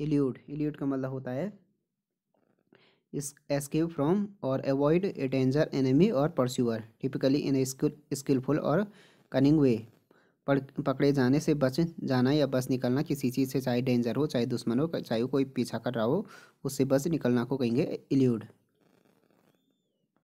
allude allude का मतलब होता है इस एस्केप फ्रॉम और अवॉइड ए डेंजर एनिमी और परस्यूअर टिपिकली इन स्किलफुल और कनिंग वे पकड़े जाने से बच जाना या बस निकलना किसी चीज़ से चाहे डेंजर हो चाहे दुश्मन हो चाहे कोई पीछा कर रहा हो उससे बस निकलना को कहेंगे एल्यूड